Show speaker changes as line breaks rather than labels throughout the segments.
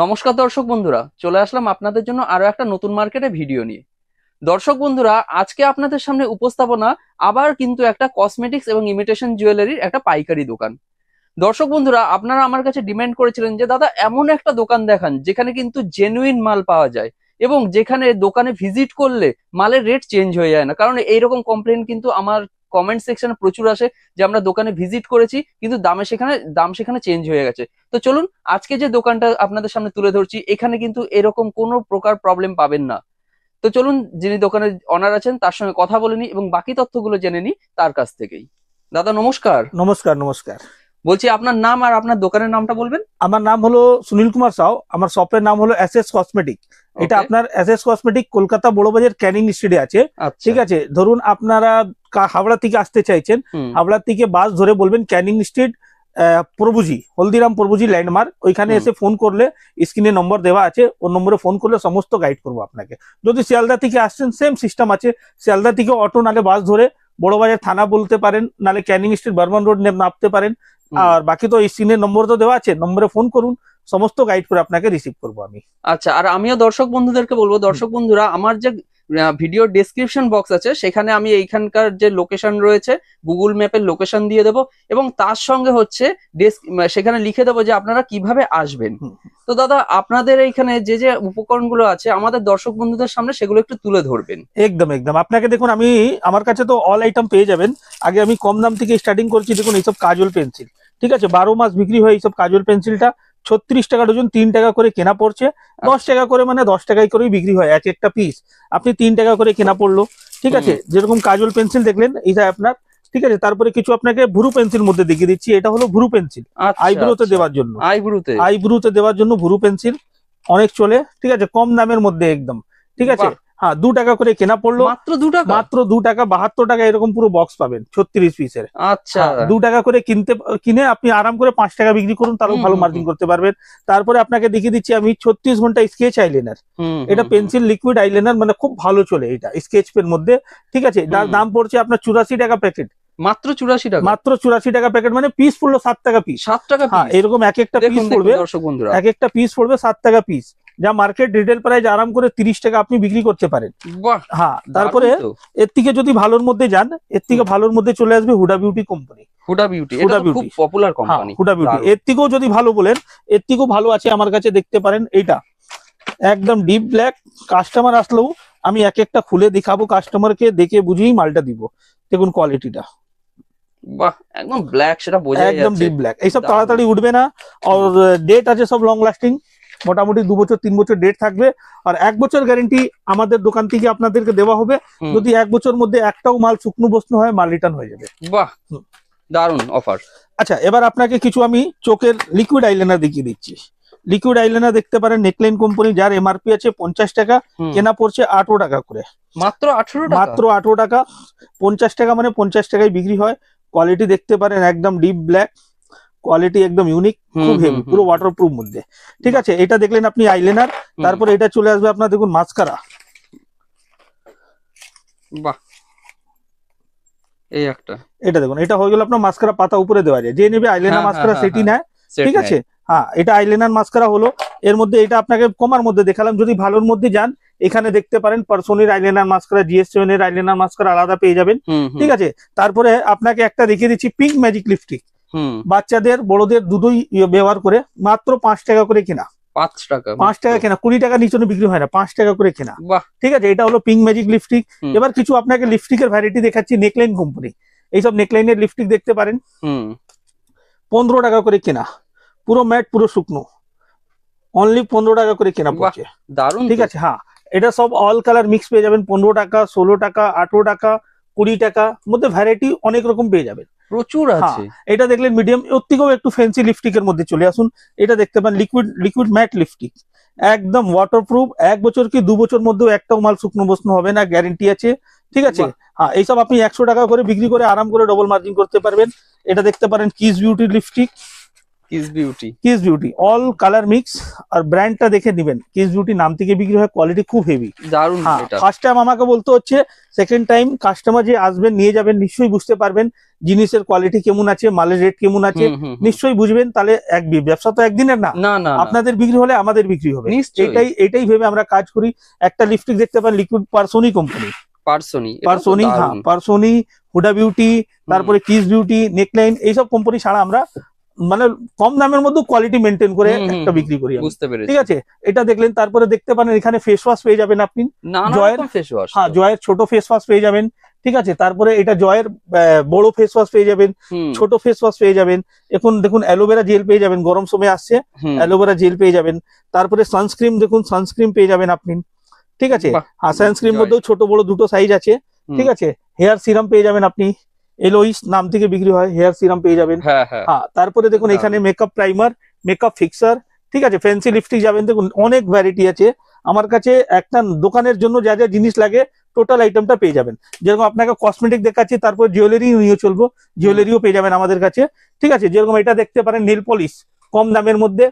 নমস্কার দর্শক বন্ধুরা চলে আসলাম আপনাদের জন্য আরো একটা নতুন মার্কেটে ভিডিও নিয়ে দর্শক বন্ধুরা আজকে আপনাদের সামনে উপস্থাপনা আবার কিন্তু একটা কসমেটিক্স এবং ইমিটেশন জুয়েলারির একটা পাইকারি দোকান দর্শক বন্ধুরা আপনারা আমার কাছে ডিমান্ড করেছিলেন যে দাদা এমন একটা দোকান দেখান যেখানে কিন্তু জেনুইন মাল পাওয়া যায় এবং যেখানে দোকানে ভিজিট করলে মালের রেট চেঞ্জ হয়ে যায় না কারণ এইরকম কমপ্লেন কিন্তু আমার কমেন্ট সেকশন প্রচুর আসে যে আমরা দোকানে ভিজিট করেছি কিন্তু দামে সেখানে দাম সেখানে চেঞ্জ হয়ে গেছে তো চলুন আজকে যে দোকানটা আপনাদের সামনে তুলে ধরছি এখানে কিন্তু এরকম কোনো প্রকার প্রবলেম পাবেন না তো চলুন যিনি দোকানের অনার আছেন তার সঙ্গে কথা বলে নিই এবং বাকি তথ্যগুলো জেনে নিই তার কাছ থেকেই
দাদা নমস্কার নমস্কার নমস্কার বলছি আপনার নাম আর আপনার দোকানের নামটা বলবেন আমার নাম হলো সুনীল কুমার সাউ আমার শপের নাম হলো এস এস কসমেটিক এটা আপনার S S cosmetic Kolkata Burrabazar Canning স্ট্রিটে আছে আচ্ছা। ঠিক আছে ধরুন আপনারা হাওড়া থেকে আসতে চাইছেন হাওড়া থেকে বাস ধরে বলবেন Canning street Prabhuji Haldiram Prabhuji landmark ওইখানে এসে ফোন করলে স্ক্রিনে নম্বর দেওয়া আছে ওর নম্বরে ফোন করলে সমস্ত গাইড করবো আপনাকে যদি শিয়ালদা থেকে আসছেন সেম সিস্টেম আছে শিয়ালদা থেকে অটো নালে বাস ধরে বড়বাজার থানা বলতে পারেন নালে ক্যানিং স্ট্রিট বর্মন রোড নামতে পারেন আর বাকি তো স্ক্রিনের নম্বর তো দেওয়া আছে নম্বরে ফোন করুন সমস্ত গাইড করে আপনাকে রিসিভ করবো আমি
আচ্ছা আর আমিও দর্শক বন্ধুদেরকে বলবো দর্শক বন্ধুরা আমার যে ভিডিও ডিসক্রিপশন বক্স আছে সেখানে আমি এইখানকার যে লোকেশন রয়েছে গুগল ম্যাপের লোকেশন দিয়ে দেবো এবং তার সঙ্গে হচ্ছে সেখানে লিখে দেবো যে আপনারা কিভাবে আসবেন তো দাদা আপনাদের এইখানে যে যে উপকরণগুলো আছে আমাদের দর্শক বন্ধুদের সামনে
সেগুলো একটু তুলে ধরবেন একদম একদম আপনাকে দেখুন আমি আমার কাছে তো অল আইটেম পেয়ে যাবেন আগে আমি কম দাম থেকে স্টার্টিং করছি দেখুন এইসব কাজল পেন্সিল ঠিক আছে বারো মাস বিক্রি হয় এইসব কাজল পেন্সিলটা ছত্রিশ টাকা ডজন তিন টাকা করে কেনা পড়ছে দশ আচ্ছা। টাকা করে মানে দশ টাকায় করেই বিক্রি হয় এক একটা পিস আপনি তিন টাকা করে কেনা পড়লো ঠিক আছে যেরকম কাজল পেন্সিল দেখলেন এটা আপনার ঠিক আছে তারপরে কিছু আপনাকে ভুরু পেন্সিল মধ্যে দেখিয়ে দিচ্ছি এটা হলো ভুরু পেন্সিল আইব্রুতে আচ্ছা, আচ্ছা। দেওয়ার জন্য আইব্রুতে আইব্রুতে দেওয়ার জন্য ভুরু পেন্সিল অনেক চলে ঠিক আছে কম দামের মধ্যে একদম ঠিক আছে হ্যাঁ দু টাকা করে কেনা পড়লো মাত্র দু টাকা মাত্র দু টাকা বাহাত্তর টাকা এরকম পুরো বক্স পাবেন ছত্রিশ পিসের আচ্ছা হ্যাঁ, দু টাকা করে কিনতে কিনে আপনি আরাম করে পাঁচ টাকা বিক্রি করুন তারও ভালো মার্জিন করতে পারবেন তারপরে আপনাকে দেখিয়ে দিচ্ছি আমি ছত্রিশ ঘন্টা স্কেচ আইলাইনার এটা পেন্সিল লিকুইড আইলাইনার মানে খুব ভালো চলে এটা স্কেচ পেন মধ্যে ঠিক আছে যার দাম পড়ছে আপনার চুরাশি টাকা প্যাকেট মাত্র চুরাশি টাকা মাত্র চুরাশি টাকা প্যাকেট মানে পিস পড়লো সাত টাকা পিস সাত টাকা হ্যাঁ এরকম এক একটা পিস পড়বে দর্শক বন্ধুরা এক একটা পিস পড়বে সাত টাকা পিস যা মার্কেট রিটেল প্রাইস আরাম করে তিরিশ টাকা আপনি বিক্রি করতে পারেন হ্যাঁ তারপরে এর থেকে যদি ভালোর মধ্যে যান এর থেকে ভালোর মধ্যে চলে আসবে হুডা বিউটি কোম্পানি হুডা এর থেকেও যদি ভালো বলেন এর থেকেও ভালো আছে আমার কাছে দেখতে পারেন এটা একদম ডিপ ব্ল্যাক কাস্টমার আসলেও আমি এক একটা খুলে দেখাবো কাস্টমারকে দেখে বুঝেই মালটা দিব দেখুন কোয়ালিটিটা
বাহ একদম ব্ল্যাক সেটা বোঝা একদম ডিপ ব্ল্যাক এইসব তাড়াতাড়ি
উঠবে না আর ডেট আছে সব লং লাস্টিং মোটামুটি দু বছর তিন বছর ডেট থাকবে আর এক বছর গ্যারেন্টি আমাদের দোকান থেকে আপনাদেরকে দেওয়া হবে যদি এক বছর মধ্যে একটাও মাল শুকনো বস্তু হয় মাল রিটার্ন হয়ে যাবে বাহ দারুন অফার আচ্ছা এবার আপনাকে কিছু আমি চোখের লিকুইড আইলাইনার দেখিয়ে দিচ্ছি লিকুইড আইলেনার দেখতে পারেন নেকলাইন কোম্পানি যার এমআরপি আছে পঞ্চাশ টাকা কেনা পড়ছে আঠারো টাকা করে মাত্র আঠারো মাত্র আঠারো টাকা পঞ্চাশ টাকা মানে পঞ্চাশ টাকায় বিক্রি হয় কোয়ালিটি দেখতে পারেন একদম ডিপ ব্ল্যাক কোয়ালিটি একদম ইউনিক খুব হেভি পুরো ওয়াটারপ্রুফ মধ্যে ঠিক আছে এটা দেখলেন আপনি আইলেনার তারপর এটা চলে আসবে আপনার দেখুন মাস্কারা
বাহ এই একটা
এটা দেখুন এটা হয়ে গেল আপনার মাস্কারা পাতা উপরে দেওয়া যায় যে নেবে আইলেনার হ্যাঁ, মাস্কারা হ্যাঁ, হ্যাঁ, সেটি নেয় ঠিক আছে হ্যাঁ এটা আইলেনার মাস্কারা হলো এর মধ্যে এটা আপনাকে কমার মধ্যে দেখালাম যদি ভালোর মধ্যে যান এখানে দেখতে পারেন পার্সোনির আইলাইনার মাস্কারা জিএস সেভেন এর আইলাইনার মাস্কারা আলাদা পেয়ে যাবেন ঠিক আছে তারপরে আপনাকে একটা দেখিয়ে দিচ্ছি পিঙ্ক ম্যাজিক লিপস্টিক বাচ্চাদের বড়দের দুদুই ইয়ে ব্যবহার করে মাত্র পাঁচ টাকা করে কেনা
পাঁচ টাকা পাঁচ
টাকা কেনা কুড়ি বিক্রি হয় না পাঁচ টাকা করে কেনা ঠিক আছে এটা হলো পিঙ্ক ম্যাজিক লিপস্টিক এবার কিছু আপনাকে লিপস্টিকের ভ্যারাইটি দেখাচ্ছি কোম্পানি এইসব নেকলাইনের দেখতে পারেন পনেরো টাকা করে কেনা পুরো ম্যাট পুরো শুকনো অনলি পনেরো টাকা করে কেনা ঠিক আছে হ্যাঁ এটা সব অল কালার মিক্স পেয়ে যাবেন পনেরো টাকা ষোলো টাকা আঠেরো টাকা কুড়ি টাকা মধ্যে ভ্যারাইটি অনেক রকম পেয়ে যাবেন প্রচুর হ্যাঁ, আছে এটা দেখলেন মিডিয়াম ওর থেকেও একটু ফ্যান্সি লিপস্টিকের মধ্যে চলে আসুন এটা দেখতে পান লিকুইড লিকুইড ম্যাট লিপস্টিক একদম ওয়াটারপ্রুফ এক বছর কি দু বছর মধ্যেও একটাও মাল শুকনো বস্ন হবে না গ্যারেন্টি আছে ঠিক আছে হ্যাঁ এইসব আপনি একশো টাকা করে বিক্রি করে আরাম করে ডবল মার্জিন করতে পারবেন এটা দেখতে পারেন kiss beauty lipstick beauty all colour mix আর দেখে নাম থেকে বিক্রি হয় কোয়ালিটি খুব হেভি দারুন ফার্স্ট টাইম আমাকে বলতে হচ্ছে সেকেন্ড টাইম কাস্টমার যে আসবেন নিয়ে যাবেন নিশ্চয়ই বুঝতে পারবেন জিনিসের কোয়ালিটি কেমন আছে মালের রেট কেমন আছে নিশ্চয়ই বুঝবেন তাহলে এক ব্যবসা তো একদিনের না না আপনাদের বিক্রি হলে আমাদের বিক্রি হবে এটাই এটাই ভেবে আমরা কাজ করি একটা লিপস্টিক দেখতে পান লিকুইড পার্সোনি কোম্পানি
পার্সোনি পার্সোনি হ্যাঁ
পার্সোনি হুডা বিউটি তারপরে কিস বিউটি নেকলাইন এইসব কোম্পানি ছাড়া আমরা মানে কম দামের মধ্যে কোয়ালিটি মেনটেন করে একটা বিক্রি করি ঠিক আছে এটা দেখলেন তারপরে দেখতে পারেন এখানে ফেস ওয়াশ পেয়ে যাবেন আপনি জয়ের ফেস ওয়াশ হ্যাঁ জয়ের ছোট ফেস ওয়াশ পেয়ে যাবেন ঠিক আছে তারপরে এটা জয়ের বড় ফেস ওয়াশ পেয়ে যাবেন ছোট ফেস ওয়াশ পেয়ে যাবেন এখন দেখুন অ্যালোভেরা জেল পেয়ে যাবেন গরম সময় আসছে অ্যালোভেরা জেল পেয়ে যাবেন তারপরে সানস্ক্রিম দেখুন সানস্ক্রিন পেয়ে যাবেন আপনি ঠিক আছে আর সানস্ক্রিন মধ্যেও ছোট বড় দুটো সাইজ আছে ঠিক আছে হেয়ার সিরাম পেয়ে যাবেন আপনি এলোইস নাম থেকে বিক্রি হয় হেয়ার সিরাম পেয়ে যাবেন হ্যাঁ, হ্যাঁ।, হ্যাঁ তারপরে দেখুন হ্যাঁ। এখানে মেকআপ প্রাইমার মেকআপ ফিক্সার ঠিক আছে ফ্যান্সি লিপস্টিক যাবেন দেখুন অনেক ভ্যারাইটি আছে আমার কাছে একটা দোকানের জন্য যা যা জিনিস লাগে টোটাল আইটেমটা পেয়ে যাবেন যেরকম আপনাকে কসমেটিক দেখাচ্ছি তারপর জুয়েলারি নিয়ে চলবো জুয়েলারিও পেয়ে যাবেন আমাদের কাছে ঠিক আছে যেরকম এটা দেখতে পারেন নীল পলিশ কম দামের মধ্যে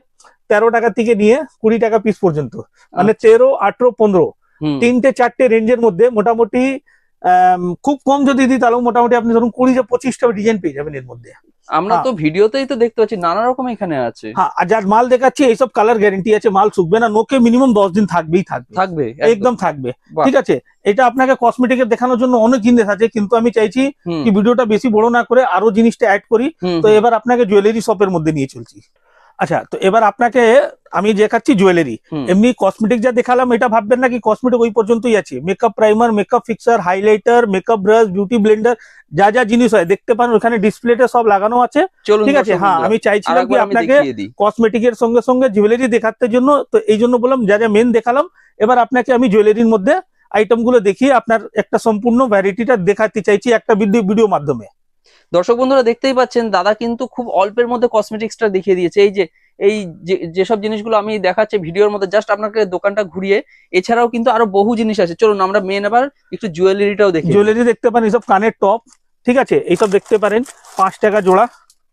তেরো টাকা থেকে নিয়ে কুড়ি টাকা পিস পর্যন্ত মানে আচ্ছা। তেরো আঠেরো পনেরো তিনটে চারটে রেঞ্জের মধ্যে মোটামুটি খুব কম যদি দিই তাহলে মোটামুটি আপনি ধরুন কুড়ি পঁচিশটা ডিজাইন পেয়ে যাবেন এর মধ্যে
আমরা তো হ্যাঁ। ভিডিওতেই তো দেখতে পাচ্ছি নানা রকম এখানে আছে হ্যাঁ
আর যার মাল দেখাচ্ছি এইসব কালার গ্যারেন্টি আছে মাল শুকবে না নোকে মিনিমাম দশ দিন থাকবেই থাকবে থাকবে একদম থাকবে ঠিক আছে এটা আপনাকে এর দেখানোর জন্য অনেক জিনিস আছে কিন্তু আমি চাইছি কি ভিডিওটা বেশি বড় না করে আরো জিনিসটা অ্যাড করি তো এবার আপনাকে জুয়েলারি শপের মধ্যে নিয়ে চলছি আচ্ছা তো এবার আপনাকে আমি দেখাচ্ছি জুয়েলারি এমনি কসমেটিক যা দেখালাম এটা ভাববেন না কি কসমেটিক ওই পর্যন্তই আছে makeup primer makeup fixer highlighter makeup brush beauty blender যা যা জিনিস হয় দেখতে পান ওখানে ডিসপ্লেটা সব লাগানো আছে ঠিক আছে হ্যাঁ আমি চাইছিলাম কি আপনাকে এর সঙ্গে সঙ্গে জুয়েলারি দেখাতে জন্য তো এই জন্য বললাম যা যা মেন দেখালাম এবার আপনাকে আমি জুয়েলারির মধ্যে আইটেম গুলো দেখিয়ে আপনার একটা সম্পূর্ণ ভ্যারাইটিটা দেখাতে চাইছি একটা ভিডিও মাধ্যমে
দর্শক বন্ধুরা দেখতেই পাচ্ছেন দাদা কিন্তু খুব অল্পের মধ্যে কসমেটিক্সটা দেখিয়ে দিয়েছে এই যে এই যেসব জিনিসগুলো আমি দেখাচ্ছি ভিডিওর মধ্যে জাস্ট আপনাকে দোকানটা ঘুরিয়ে এছাড়াও কিন্তু আরো বহু জিনিস আছে
চলুন আমরা মেন আবার একটু জুয়েলারিটাও দেখি জুয়েলারি দেখতে পারেন এইসব কানের টপ ঠিক আছে এইসব দেখতে পারেন পাঁচ টাকা জোড়া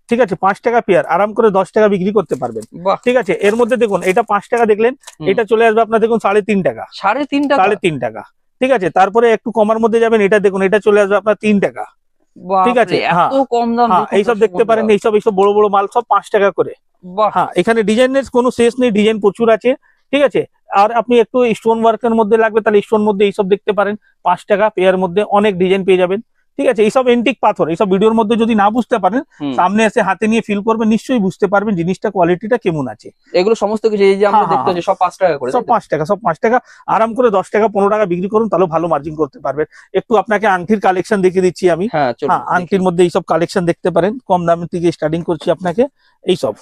ঠিক আছে পাঁচ টাকা পেয়ার আরাম করে দশ টাকা বিক্রি করতে পারবেন ঠিক আছে এর মধ্যে দেখুন এটা পাঁচ টাকা দেখলেন এটা চলে আসবে আপনার দেখুন সাড়ে তিন টাকা সাড়ে তিন টাকা সাড়ে তিন টাকা ঠিক আছে তারপরে একটু কমার মধ্যে যাবেন এটা দেখুন এটা চলে আসবে আপনার তিন টাকা
ঠিক আছে হ্যাঁ,
হ্যাঁ, এইসব দেখতে পারেন এইসব এইসব বড় বড় মাল সব পাঁচ টাকা করে হ্যাঁ এখানে ডিজাইনের কোনো শেষ নেই ডিজাইন প্রচুর আছে ঠিক আছে আর আপনি একটু স্টোন ওয়ার্কের মধ্যে লাগবে তাহলে স্টোন মধ্যে এইসব দেখতে পারেন পাঁচ টাকা পেয়ার মধ্যে অনেক ডিজাইন পেয়ে যাবেন ঠিক আছে এইসব এন্টিক পাথর এইসব ভিডিওর মধ্যে যদি না বুঝতে পারেন সামনে এসে হাতে নিয়ে ফিল করবেন নিশ্চয়ই বুঝতে পারবেন জিনিসটা কোয়ালিটিটা কেমন আছে
এগুলো সমস্ত কিছু এই যে আমরা হ্যাঁ, হ্যাঁ, দেখতে যে সব 5 টাকা করে সব
5 টাকা সব 5 টাকা আরাম করে 10 টাকা 15 টাকা বিক্রি করুন তাহলে ভালো মার্জিন করতে পারবেন একটু আপনাকে আংটির কালেকশন দেখিয়ে দিচ্ছি আমি হ্যাঁ, হ্যাঁ আংটির মধ্যে এইসব কালেকশন দেখতে পারেন কম দামের থেকে স্টার্টিং করছি আপনাকে এইসব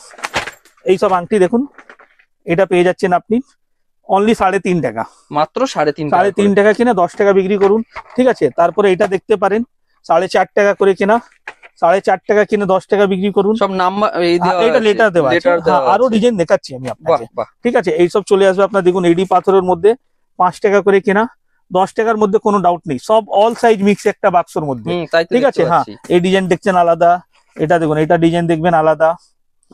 এইসব আংটি দেখুন এটা পেয়ে যাচ্ছেন আপনি অনলি সাড়ে তিন টাকা মাত্র সাড়ে তিন সাড়ে তিন টাকা কিনে দশ টাকা বিক্রি করুন ঠিক আছে তারপরে এটা দেখতে পারেন সাড়ে চার টাকা করে কেনা সাড়ে চার টাকা কিনে দশ টাকা বিক্রি করুন সব নাম্বার দেওয়া হ্যাঁ, আরো ডিজাইন দেখাচ্ছি আমি আপনাকে ঠিক আছে এইসব চলে আসবে আপনার দেখুন এডি পাথরের মধ্যে পাঁচ টাকা করে কেনা দশ টাকার মধ্যে কোনো ডাউট নেই সব অল সাইজ মিক্স একটা বাক্সর মধ্যে ঠিক আছে হ্যাঁ এই ডিজাইন দেখছেন আলাদা এটা দেখুন এটা ডিজাইন দেখবেন আলাদা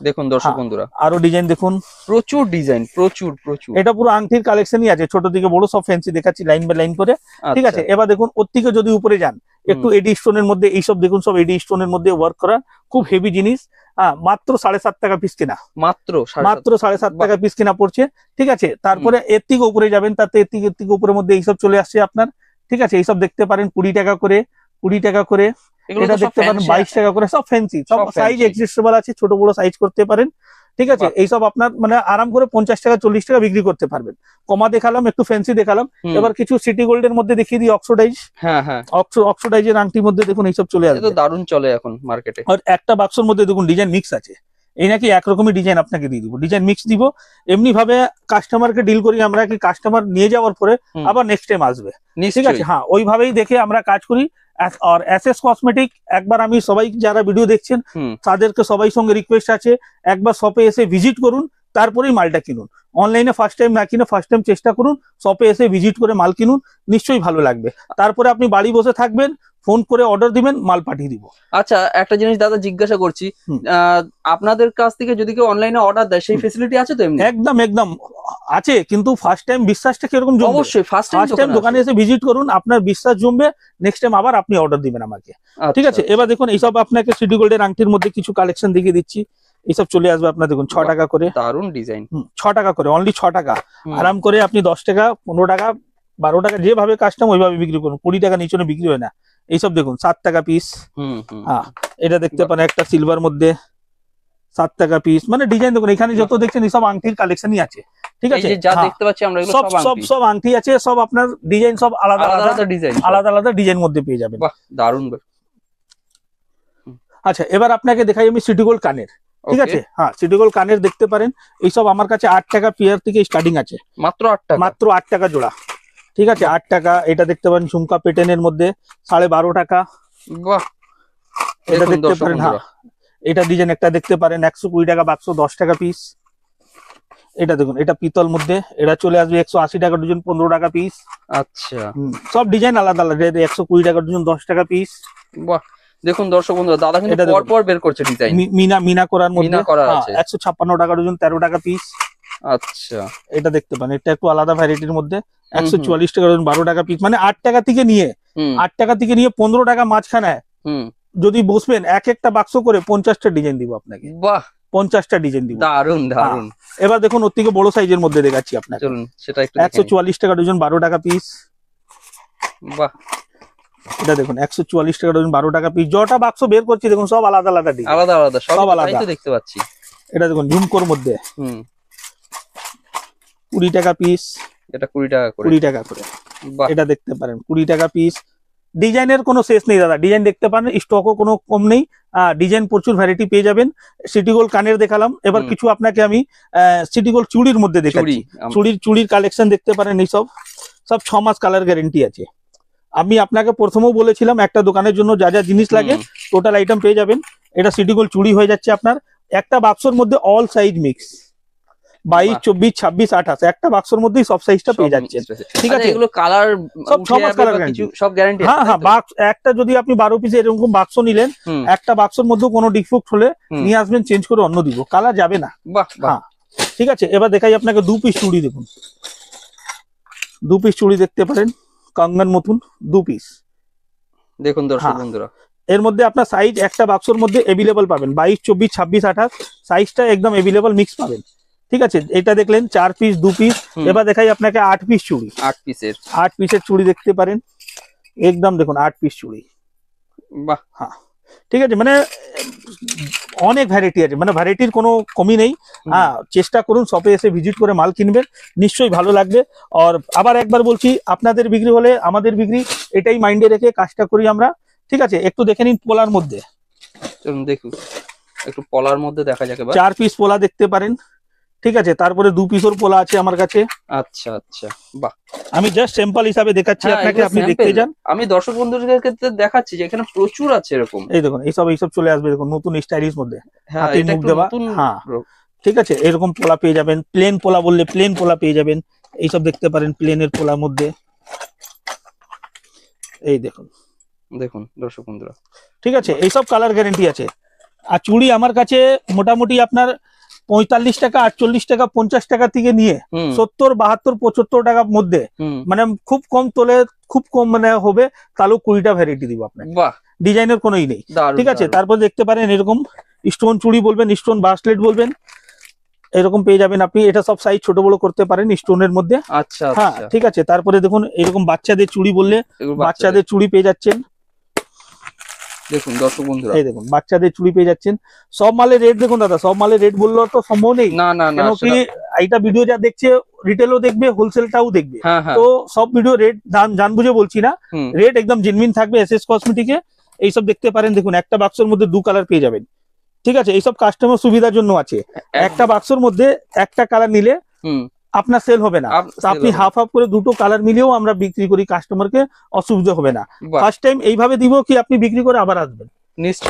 দেখুন দর্শক হ্যাঁ, বন্ধুরা
আরো ডিজাইন দেখুন প্রচুর ডিজাইন প্রচুর প্রচুর এটা পুরো আংটির কালেকশনই আছে ছোট থেকে বড় সব ফ্যান্সি দেখাচ্ছি লাইন বাই লাইন করে আচ্ছা। ঠিক আছে এবার দেখুন ওর থেকে যদি উপরে যান একটু এডি স্টোনের মধ্যে এইসব দেখুন সব এডি স্টোনের মধ্যে ওয়ার্ক করা খুব হেভি জিনিস মাত্র সাড়ে সাত টাকা পিস কিনা মাত্র মাত্র সাড়ে সাত টাকা পিস কিনা পড়ছে ঠিক আছে তারপরে এর থেকে উপরে যাবেন তাতে এর থেকে এর থেকে উপরের মধ্যে এইসব চলে আসছে আপনার ঠিক আছে এইসব দেখতে পারেন কুড়ি টাকা করে কুড়ি টাকা করে এটা দেখতে পারেন বাইশ টাকা করে সব ফ্যান্সি সব সাইজ এক্সিস্টেবল আছে ছোট বড় সাইজ করতে পারেন ঠিক আছে এইসব আপনার মানে আরাম করে পঞ্চাশ টাকা চল্লিশ টাকা বিক্রি করতে পারবেন কমা দেখালাম একটু ফ্যান্সি দেখালাম এবার কিছু সিটি গোল্ডের মধ্যে দেখিয়ে দিই অক্সোডাইজ হ্যাঁ, অক্সোডাইজের হ্যাঁ। আংটির মধ্যে দেখুন এইসব চলে আসে দারুন চলে এখন মার্কেটে আর একটা বাক্সের মধ্যে দেখুন ডিজাইন মিক্স আছে এই নাকি একরকমই ডিজাইন আপনাকে দিয়ে দিবো ডিজাইন মিক্স দিব এমনি ভাবে কাস্টমারকে ডিল করি আমরা কি কাস্টমার নিয়ে যাওয়ার পরে আবার নেক্সট টাইম আসবে ঠিক আছে হ্যাঁ ওইভাবেই দেখে আমরা কাজ করি আর এস কসমেটিক একবার আমি সবাই যারা ভিডিও দেখছেন তাদেরকে সবাই সঙ্গে রিকোয়েস্ট আছে একবার শপে এসে ভিজিট করুন তারপরেই মালটা কিনুন অনলাইনে ফার্স্ট টাইম না কিনে ফার্স্ট টাইম চেষ্টা করুন শপে এসে ভিজিট করে মাল কিনুন নিশ্চয়ই ভালো লাগবে তারপরে আপনি বাড়ি বসে থাকবেন ফোন করে অর্ডার দিবেন মাল পাঠিয়ে দিব
আচ্ছা একটা জিনিস দাদা জিজ্ঞাসা করছি আপনাদের কাছ থেকে যদি কেউ অনলাইনে অর্ডার দেয় সেই ফেসিলিটি আছে
তো এমনি একদম একদম আছে কিন্তু ফার্স্ট টাইম বিশ্বাসটা কিরকম জমবে অবশ্যই ফার্স্ট টাইম দোকানে এসে ভিজিট করুন আপনার বিশ্বাস জমবে নেক্সট টাইম আবার আপনি অর্ডার দিবেন আমাকে ঠিক আচ্ছা, আছে এবার দেখুন এইসব আপনাকে সিটি গোল্ডের আংটির মধ্যে কিছু কালেকশন দেখিয়ে দিচ্ছি এইসব চলে আসবে আপনার দেখুন ছ টাকা করে দারুন ডিজাইন ছ টাকা করে অনলি ছ টাকা আরাম করে আপনি দশ টাকা পনেরো টাকা বারো টাকা যেভাবে কাস্টম ওইভাবে বিক্রি করুন কুড়ি টাকা নিচনে বিক্রি হয় না এইসব দেখুন সাত টাকা পিস হ্যাঁ এটা দেখতে পারেন একটা সিলভার মধ্যে সাত টাকা পিস মানে ডিজাইন দেখুন এখানে যত দেখছেন এইসব আংটির কালেকশনই আছে ঠিক আছে হ্যাঁ। দেখতে সব সব সব আংটি আছে সব আপনার ডিজাইন সব আলাদা আলাদা ডিজাইন আলাদা আলাদা ডিজাইন মধ্যে পেয়ে যাবেন দারুন আচ্ছা এবার আপনাকে দেখাই আমি সিটি গোল্ড কানের ঠিক আছে হ্যাঁ সিডিগোল কানের দেখতে পারেন এইসব আমার কাছে আট টাকা পিয়ার থেকে স্টার্টিং আছে মাত্র আট টাকা মাত্র আট টাকা জোড়া ঠিক আছে আট টাকা এটা দেখতে পারেন ঝুমকা পেটেনের মধ্যে সাড়ে বারো টাকা
এটা দেখতে পারেন হ্যাঁ
এটা ডিজাইন একটা দেখতে পারেন একশো কুড়ি টাকা বাক্স দশ টাকা পিস এটা দেখুন এটা পিতল মধ্যে এটা চলে আসবে একশো আশি টাকা ডজন পনেরো টাকা পিস আচ্ছা সব ডিজাইন আলাদা আলাদা একশো কুড়ি টাকা ডজন দশ টাকা পিস বাহ দেখুন দর্শক বন্ধুরা দাদা কিন্তু পরপর
বের করছে ডিজাইন
মিনা মিনা করার মধ্যে মিনা করা হ্যাঁ, আছে 156 টাকা ওজন 13 টাকা পিস আচ্ছা এটা দেখতে পান এটা একটু আলাদা ভ্যারাইটির মধ্যে 144 টাকা ডজন 12 টাকা পিস মানে 8 টাকা থেকে নিয়ে 8 টাকা থেকে নিয়ে 15 টাকা মাঝখানে যদি বসবেন এক একটা বাক্স করে টা ডিজাইন দিব আপনাকে বাহ পঞ্চাশটা ডিজাইন দিব দারুন হ্যাঁ। দারুন এবার দেখুন ওর থেকে বড় সাইজের মধ্যে দেখাচ্ছি আপনাকে চলুন সেটা একটু 144 টাকা ডজন 12 টাকা পিস বাহ এটা দেখুন একশো চুয়াল্লিশ টাকা ডজন বারো টাকা পিস যটা বাক্স বের করছি দেখুন সব আলাদা আলাদা আলাদা আলাদা সব আলাদা দেখতে পাচ্ছি এটা দেখুন ঝুমকোর মধ্যে কুড়ি টাকা পিস এটা
কুড়ি টাকা করে কুড়ি টাকা করে
এটা দেখতে পারেন কুড়ি টাকা পিস ডিজাইনের কোনো শেষ নেই দাদা ডিজাইন দেখতে পারেন স্টকও কোনো কম নেই ডিজাইন প্রচুর ভ্যারাইটি পেয়ে যাবেন সিটি গোল্ড কানের দেখালাম এবার কিছু আপনাকে আমি সিটি গোল্ড চুড়ির মধ্যে দেখাচ্ছি চুড়ির চুড়ির কালেকশন দেখতে পারেন এইসব সব ছ মাস কালার গ্যারেন্টি আছে আমি আপনাকে প্রথমেও বলেছিলাম একটা দোকানের জন্য যা যা জিনিস লাগে টোটাল আইটেম পেয়ে যাবেন এটা সিটি গোল্ড চুরি হয়ে যাচ্ছে আপনার একটা বাক্সর মধ্যে অল সাইজ মিক্স বাইশ চব্বিশ ছাব্বিশ আঠাশ একটা বাক্সর মধ্যেই সব সাইজটা পেয়ে যাচ্ছে ঠিক আচ্ছা, আছে এগুলো কালার সব ছ কালার সব গ্যারান্টি হ্যাঁ হ্যাঁ বাক্স একটা যদি আপনি বারো পিসে এরকম বাক্স নিলেন একটা বাক্সর মধ্যে কোনো ডিফেক্ট হলে নিয়ে আসবেন চেঞ্জ করে অন্য দিব কালার যাবে না হ্যাঁ ঠিক আছে এবার দেখাই আপনাকে দু পিস চুড়ি দেখুন দু পিস চুড়ি দেখতে পারেন কঙ্গন মতন দু পিস দেখুন দর্শক হ্যাঁ। বন্ধুরা এর মধ্যে আপনার সাইজ একটা বাক্সর মধ্যে এভেলেবল পাবেন বাইশ চব্বিশ ছাব্বিশ আঠাশ সাইজটা একদম এভেলেবল মিক্স পাবেন ঠিক আছে এটা দেখলেন চার পিস দু পিস এবার দেখাই আপনাকে আট পিস চুড়ি আট পিসের আট পিসের চুড়ি দেখতে পারেন একদম দেখুন আট পিস চুড়ি বাহ হ্যাঁ ঠিক আছে মানে অনেক ভ্যারাইটি আছে মানে ভ্যারাইটির কোনো কমি নেই হ্যাঁ চেষ্টা করুন শপে এসে ভিজিট করে মাল কিনবেন নিশ্চয়ই ভালো লাগবে আর আবার একবার বলছি আপনাদের বিক্রি হলে আমাদের বিক্রি এটাই মাইন্ডে রেখে কাজটা করি আমরা ঠিক আছে একটু দেখে নিন পোলার মধ্যে
দেখুন একটু পোলার মধ্যে দেখা যাবে চার
পিস পোলা দেখতে পারেন ঠিক আছে তারপরে দু পিসোর পোলা আছে আমার কাছে আচ্ছা আচ্ছা বাহ আমি জাস্ট স্যাম্পল হিসাবে দেখাচ্ছি হ্যাঁ, আপনাকে আপনি দেখতে যান
আমি দর্শক বন্ধুদের ক্ষেত্রে দেখাচ্ছি যে এখানে প্রচুর আছে এরকম এই
দেখুন এইসব এইসব চলে আসবে দেখুন নতুন স্টাইলিস মধ্যে হ্যাঁ, হাতে মুখ দেবা হ্যাঁ ঠিক আছে এরকম পোলা পেয়ে যাবেন প্লেন পোলা বললে প্লেন পোলা পেয়ে যাবেন এইসব দেখতে পারেন প্লেনের পোলার মধ্যে এই দেখুন দেখুন দর্শক বন্ধুরা ঠিক আছে এইসব কালার গ্যারেন্টি আছে আর চুড়ি আমার কাছে মোটামুটি আপনার পঁয়তাল্লিশ টাকা আটচল্লিশ টাকা পঞ্চাশ টাকা থেকে নিয়ে সত্তর বাহাত্তর পঁচাত্তর টাকার মধ্যে মানে খুব কম তোলে খুব কম মানে হবে তাহলে কুড়িটা ভ্যারাইটি দিব আপনাকে ডিজাইনের কোনো নেই ঠিক আছে তারপর দেখতে পারেন এরকম স্টোন চুড়ি বলবেন স্টোন ব্রাসলেট বলবেন এরকম পেয়ে যাবেন আপনি এটা সব সাইজ ছোট বড় করতে পারেন স্টোনের মধ্যে আচ্ছা হ্যাঁ আচ্ছা। ঠিক আছে তারপরে দেখুন এরকম বাচ্চাদের চুড়ি বললে বাচ্চাদের চুড়ি পেয়ে যাচ্ছেন বাচ্চাদের চুড়ি পেয়ে যাচ্ছেন সব মালের দেখুন দাদা সব মালের তো সম্ভব নেই ভিডিও যা দেখছে দেখবে দেখবে হ্যাঁ, হ্যাঁ। তো সব রেট জান বুঝে বলছি না একদম থাকবে এইসব দেখতে পারেন দেখুন একটা বাক্সের মধ্যে দু কালার পেয়ে যাবেন ঠিক আছে এইসব কাস্টমার সুবিধার জন্য আছে একটা বাক্সর মধ্যে একটা কালার নিলে আপনার সেল হবে না আপনি হাফ হাফ করে দুটো কালার মিলিয়েও আমরা বিক্রি করি কাস্টমারকে অসুবিধা হবে না ফার্স্ট টাইম এইভাবে দিব কি আপনি বিক্রি করে আবার আসবেন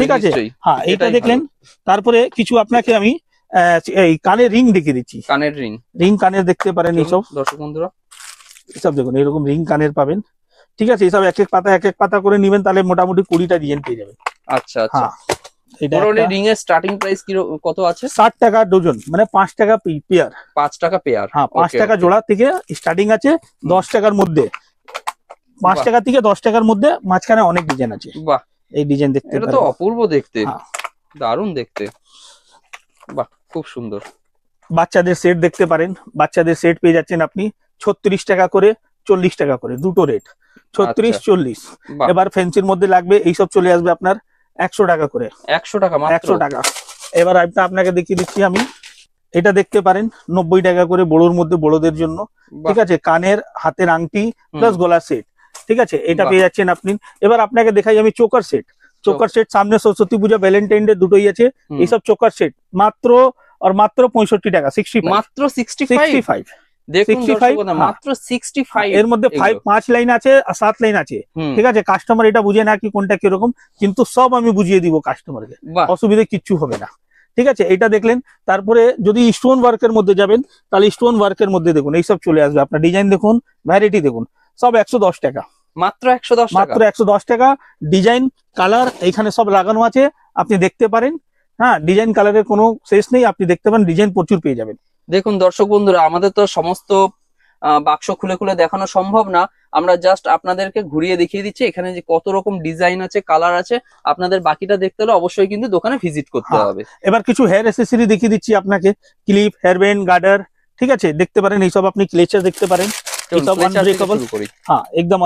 ঠিক আছে হ্যাঁ এটা দেখলেন তারপরে কিছু আপনাকে আমি এই কানের রিং দেখিয়ে দিচ্ছি কানের রিং রিং কানের দেখতে পারেন এইসব দর্শক বন্ধুরা এসব দেখুন এরকম রিং কানের পাবেন ঠিক আছে এইসব এক এক পাতা এক এক পাতা করে নিবেন তাহলে মোটামুটি কুড়িটা ডিজাইন পেয়ে যাবেন আচ্ছা আচ্ছা হ্যাঁ।
স্টার্টিং প্রাইস কত আছে ষাট টাকা ডজন মানে পাঁচ টাকা পেয়ার পাঁচ টাকা পেয়ার হ্যাঁ পাঁচ টাকা জোড়া
থেকে স্টার্টিং আছে দশ টাকার মধ্যে পাঁচ টাকা থেকে দশ টাকার মধ্যে মাঝখানে অনেক ডিজাইন আছে বাহ এই ডিজাইন দেখতে তো অপূর্ব
দেখতে হ্যাঁ। দেখতে বাহ খুব সুন্দর
বাচ্চাদের সেট দেখতে পারেন বাচ্চাদের সেট পেয়ে যাচ্ছেন আপনি ছত্রিশ টাকা করে চল্লিশ টাকা করে দুটো রেট আচ্ছা। ছত্রিশ চল্লিশ এবার ফেন্সির মধ্যে লাগবে এইসব চলে আসবে আপনার একশো টাকা করে
একশো টাকা একশো টাকা
এবার আপনাকে দেখিয়ে দিচ্ছি আমি এটা দেখতে পারেন নব্বই টাকা করে বড়োর মধ্যে বড়োদের জন্য ঠিক আছে কানের হাতের আংটি প্লাস গলার সেট ঠিক আছে এটা পেয়ে যাচ্ছেন আপনি এবার আপনাকে দেখাই আমি চোকার সেট চোকার সেট সামনে সরস্বতী পূজা ভ্যালেন্টাইন ডে দুটোই আছে এইসব চোকার সেট মাত্র আর মাত্র পঁয়ষট্টি টাকা সিক্সটি মাত্র সিক্সটি ফাইভ হ্যাঁ। হ্যাঁ, এর মধ্যে পাঁচ লাইন আছে আর সাত লাইন আছে ঠিক আছে কাস্টমার এটা কোনটা কিরকম কিন্তু সব আমি বুঝিয়ে অসুবিধে কিচ্ছু হবে না ঠিক আছে এটা দেখলেন তারপরে যদি স্টোন ওয়ার্ক এর মধ্যে যাবেন তাহলে স্টোন ওয়ার্ক এর মধ্যে দেখুন এইসব চলে আসবে আপনার ডিজাইন দেখুন ভ্যারাইটি দেখুন সব একশো টাকা মাত্র একশো মাত্র একশো টাকা ডিজাইন কালার এখানে সব লাগানো আছে আপনি দেখতে পারেন হ্যাঁ ডিজাইন কালারের কোনো শেষ নেই আপনি দেখতে পারেন ডিজাইন প্রচুর পেয়ে যাবেন
দেখুন দর্শক বন্ধুরা আমাদের তো সমস্ত বাক্স খুলে খুলে দেখানো সম্ভব না আমরা জাস্ট আপনাদেরকে ঘুরিয়ে দেখিয়ে দিচ্ছি এখানে যে কত রকম ডিজাইন আছে কালার আছে আপনাদের বাকিটা দেখতে হলে অবশ্যই
কিন্তু দোকানে ভিজিট করতে হ্যাঁ, হবে এবার কিছু হেয়ার এসেসরি দেখিয়ে দিচ্ছি আপনাকে ক্লিপ হেয়ার ব্যান্ড গার্ডার ঠিক আছে দেখতে পারেন এইসব আপনি ক্লেচার দেখতে পারেন হ্যাঁ একদম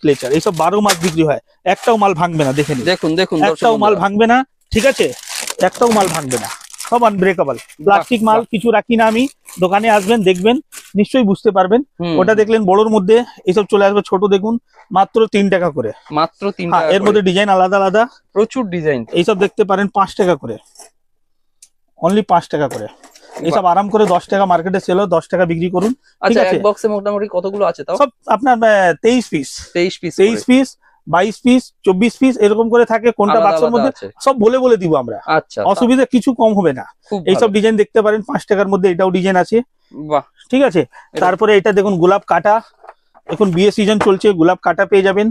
ক্লেচার এইসব বারো বিক্রি হয় একটাও মাল ভাঙবে না দেখুন দেখুন একটাও মাল ভাঙবে না ঠিক আছে একটাও মাল ভাঙবে না সব আনব্রেকেবল প্লাস্টিক মাল কিছু রাখি না আমি দোকানে আসবেন দেখবেন নিশ্চয়ই বুঝতে পারবেন ওটা দেখলেন বড়র মধ্যে এসব চলে আসবে ছোট দেখুন মাত্র তিন টাকা করে
মাত্র তিন হ্যাঁ, এর মধ্যে ডিজাইন
আলাদা আলাদা প্রচুর ডিজাইন এইসব দেখতে পারেন পাঁচ টাকা করে অনলি পাঁচ টাকা করে এসব আরাম করে দশ টাকা মার্কেটে সেল দশ টাকা বিক্রি করুন আচ্ছা এক বক্সে মোটামুটি কতগুলো আছে তাও সব আপনার তেইশ পিস তেইশ পিস তেইশ পিস বাইশ পিস চব্বিশ পিস এরকম করে থাকে কোনটা বাক্সের মধ্যে সব বলে বলে দিব আমরা আচ্ছা অসুবিধা কিছু কম হবে না এইসব ডিজাইন দেখতে পারেন পাঁচ টাকার মধ্যে এটাও ডিজাইন আছে ঠিক আছে তারপরে এটা দেখুন গোলাপ কাটা এখন বিয়ে সিজন চলছে গোলাপ কাটা পেয়ে যাবেন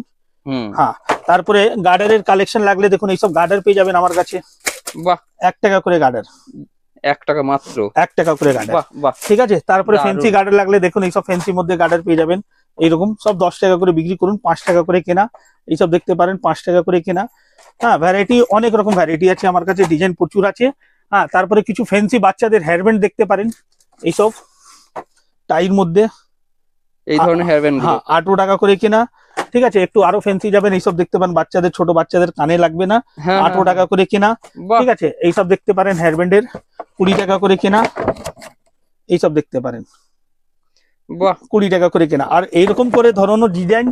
হ্যাঁ তারপরে গার্ডারের কালেকশন লাগলে দেখুন এইসব গার্ডার পেয়ে যাবেন আমার কাছে বাহ এক টাকা করে গার্ডার
এক টাকা মাত্র এক টাকা করে গার্ডার
ঠিক আছে তারপরে ফেন্সি গার্ডার লাগলে দেখুন এইসব ফেন্সির মধ্যে গার্ডার পেয়ে যাবেন এইরকম সব দশ টাকা করে বিক্রি করুন পাঁচ টাকা করে কেনা এইসব দেখতে পারেন পাঁচ টাকা করে কেনা হ্যাঁ ভ্যারাইটি অনেক রকম ভ্যারাইটি আছে আমার কাছে ডিজাইন প্রচুর আছে হ্যাঁ তারপরে কিছু ফ্যান্সি বাচ্চাদের হেয়ারব্যান্ড দেখতে পারেন এইসব টাইর মধ্যে এই ধরনের হেয়ারব্যান্ড হ্যাঁ আঠারো টাকা করে কেনা ঠিক আছে একটু আরো ফ্যান্সি যাবেন এইসব দেখতে পান বাচ্চাদের ছোট বাচ্চাদের কানে লাগবে না হ্যাঁ, আঠারো হ্যাঁ, টাকা হ্যাঁ। করে কেনা ঠিক আছে এইসব দেখতে পারেন হেয়ারব্যান্ডের কুড়ি টাকা করে কেনা এইসব দেখতে পারেন কুড়ি টাকা করে কেনা আর এইরকম করে ধরনের ডিজাইন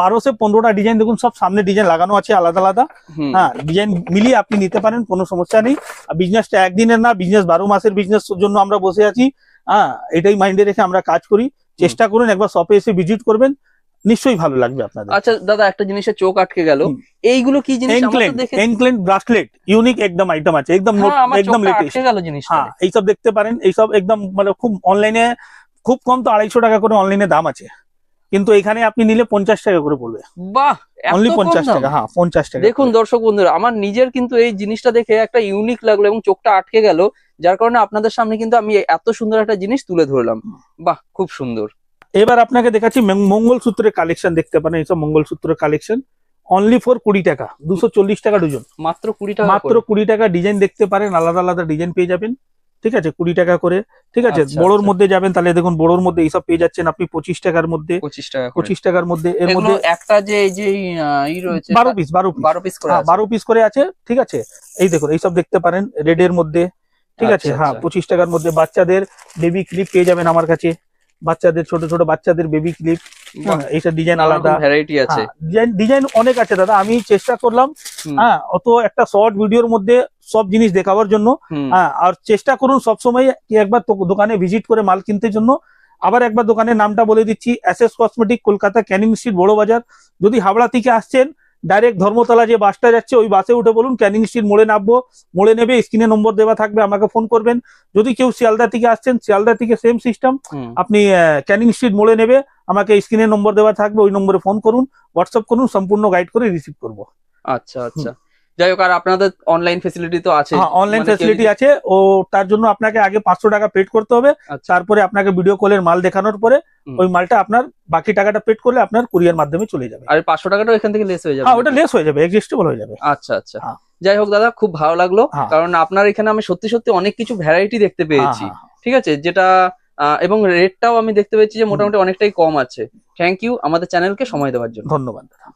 বারোশো পনেরোটা ডিজাইন দেখুন সব সামনে ডিজাইন লাগানো আছে আলাদা আলাদা হ্যাঁ ডিজাইন মিলিয়ে আপনি নিতে পারেন কোনো সমস্যা নেই বিজনেসটা একদিনের না বিজনেস বারো মাসের বিজনেস জন্য আমরা বসে আছি হ্যাঁ এটাই মাইন্ডে রেখে আমরা কাজ করি চেষ্টা করুন একবার শপে এসে ভিজিট করবেন নিশ্চয়ই ভালো লাগবে আপনাদের আচ্ছা দাদা একটা জিনিসের চোখ আটকে গেল এইগুলো কি জিনিস ব্রাসলেট ইউনিক একদম আইটেম আছে একদম হ্যাঁ, একদম লেটেস্ট হ্যাঁ এইসব দেখতে পারেন এইসব একদম মানে খুব অনলাইনে খুব কম তো আড়াইশো টাকা করে অনলাইনে দাম আছে কিন্তু এখানে আপনি নিলে পঞ্চাশ টাকা করে পড়বে
বাহ অনলি পঞ্চাশ টাকা হ্যাঁ
পঞ্চাশ টাকা দেখুন
দর্শক বন্ধুরা আমার নিজের কিন্তু এই জিনিসটা দেখে একটা ইউনিক লাগলো এবং চোখটা আটকে গেল যার কারণে আপনাদের সামনে কিন্তু আমি এত সুন্দর একটা জিনিস
তুলে ধরলাম বাহ খুব সুন্দর এবার আপনাকে দেখাচ্ছি মঙ্গলসূত্রের কালেকশন দেখতে পারেন এইসব মঙ্গলসূত্রের কালেকশন অনলি ফর কুড়ি টাকা দুশো টাকা দুজন মাত্র কুড়ি টাকা মাত্র কুড়ি টাকা ডিজাইন দেখতে পারেন আলাদা আলাদা ডিজাইন পেয়ে যাবেন ঠিক আছে কুড়ি টাকা করে ঠিক আছে আচ্ছা, বড়োর আচ্ছা। মধ্যে যাবেন তাহলে দেখুন বড়োর মধ্যে এইসব পেয়ে যাচ্ছেন আপনি পঁচিশ টাকার মধ্যে পঁচিশ টাকার মধ্যে এর মধ্যে একটা যে এই যে বারো পিস বারো বারো পিস করে হ্যাঁ, বারো পিস করে আছে ঠিক আছে এই দেখুন এইসব দেখতে পারেন রেডের মধ্যে ঠিক আছে আচ্ছা, হ্যাঁ পঁচিশ টাকার মধ্যে বাচ্চাদের বেবি ক্লিপ পেয়ে যাবেন আমার কাছে বাচ্চাদের ছোট ছোট বাচ্চাদের বেবি ক্লিপ হ্যাঁ, এইটা ডিজাইন আলাদা ভ্যারাইটি আছে ডিজাইন ডিজাইন অনেক আছে দাদা আমি চেষ্টা করলাম হ্যাঁ অত একটা শর্ট ভিডিওর মধ্যে সব জিনিস দেখাবার জন্য হ্যাঁ আর চেষ্টা করুন সবসময় একবার দোকানে ভিজিট করে মাল কিনতে জন্য আবার একবার দোকানের নামটা বলে দিচ্ছি S cosmetic Kolkata Canning Street Bara Bazar যদি হাবড়া থেকে আসছেন ডাইরেক্ট ধর্মতলা যে বাসটা যাচ্ছে ওই বাসে উঠে বলুন ক্যানিং স্ট্রিট মোড়ে নামবো মোড়ে নেবে স্ক্রিনে নম্বর দেওয়া থাকবে আমাকে ফোন করবেন যদি কেউ শিয়ালদা থেকে আসছেন শিয়ালদা থেকে সেম সিস্টেম আপনি ক্যানিং স্ট্রিট মোড়ে নেবে আমাকে স্ক্রিনে নম্বর দেওয়া থাকবে ওই নম্বরে ফোন করুন হোয়াটসঅ্যাপ করুন সম্পূর্ণ গাইড করে রিসিভ করবো আচ্ছা আচ্ছা
যাই হোক আর আপনাদের অনলাইন ফেসিলিটি তো আছে অনলাইন হ্যাঁ, মানে ফেসিলিটি আছে
ও তার জন্য আপনাকে আগে পাঁচশো টাকা পেড করতে হবে আচ্ছা। তারপরে আপনাকে ভিডিও কলের মাল দেখানোর পরে ওই মালটা আপনার বাকি টাকাটা পেড করলে আপনার কুরিয়ার মাধ্যমে চলে যাবে
আর পাঁচশো টাকাটা এখান থেকে লেস হয়ে যাবে হ্যাঁ,
ওটা লেস হয়ে যাবে এক্সিস্টেবল হয়ে যাবে আচ্ছা আচ্ছা হ্যাঁ। যাই হোক দাদা খুব
ভালো লাগলো কারণ আপনার এখানে আমি সত্যি সত্যি অনেক কিছু ভ্যারাইটি দেখতে পেয়েছি ঠিক আছে যেটা এবং রেটটাও আমি দেখতে পেয়েছি যে মোটামুটি অনেকটাই কম আছে থ্যাংক ইউ আমাদের চ্যানেলকে সময় দেওয়ার জন্য ধন্যবাদ দাদা